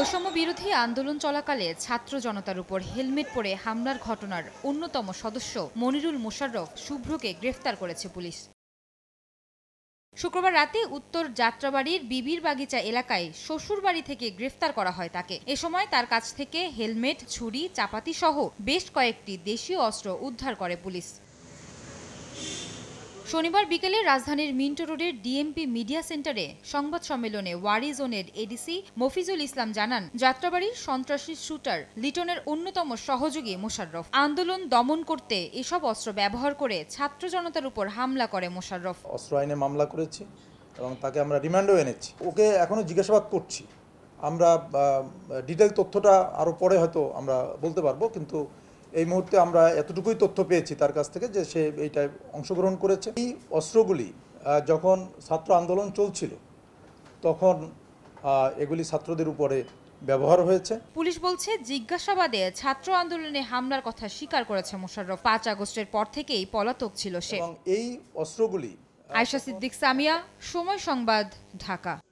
বৈষম্য বিরোধী আন্দোলন চলাকালে ছাত্র জনতার উপর হেলমেট পরে হামলার ঘটনার অন্যতম সদস্য মনিরুল মোশাররফ শুভ্রকে গ্রেফতার করেছে পুলিশ শুক্রবার রাতে উত্তর যাত্রাবাড়ির বিবির বাগিচা এলাকায় শ্বশুর বাড়ি থেকে গ্রেফতার করা হয় তাকে এ সময় তার কাছ থেকে হেলমেট ছুরি চাপাতি সহ বেশ কয়েকটি দেশীয় অস্ত্র উদ্ধার করে পুলিশ শনিবার বিকেলে রাজধানীর মিন্টো রোডের ডিএমপি মিডিয়া সেন্টারে সংবাদ সম্মেলনে ওয়ারি জোনের এডিসি মফিজুল ইসলাম জানান যাত্রাবাড়ির সন্ত্রাসী শুটার লিটনের অন্যতম সহযোগী মোশাররফ আন্দোলন দমন করতে এসব অস্ত্র ব্যবহার করে ছাত্র জনতার উপর হামলা করে মোশাররফ অস্ত্র আইনে মামলা করেছে এবং তাকে আমরা রিমান্ডও এনেছি ওকে এখনও জিজ্ঞাসাবাদ করছি আমরা ডিটেল তথ্যটা আরও পরে হয়তো আমরা বলতে পারবো কিন্তু এই মুহূর্তে আমরা এতটুকুই তথ্য পেয়েছি তার কাছ থেকে যে সে এইটায় অংশগ্রহণ করেছে এই অস্ত্রগুলি যখন ছাত্র আন্দোলন চলছিল তখন এগুলি ছাত্রদের উপরে ব্যবহার হয়েছে পুলিশ বলছে জিজ্ঞাসাবাদে ছাত্র আন্দোলনে হামলার কথা স্বীকার করেছে মোশাররফ পাঁচ আগস্টের পর থেকেই পলাতক ছিল সে এই অস্ত্রগুলি আয়সা সিদ্দিক সামিয়া সময় সংবাদ ঢাকা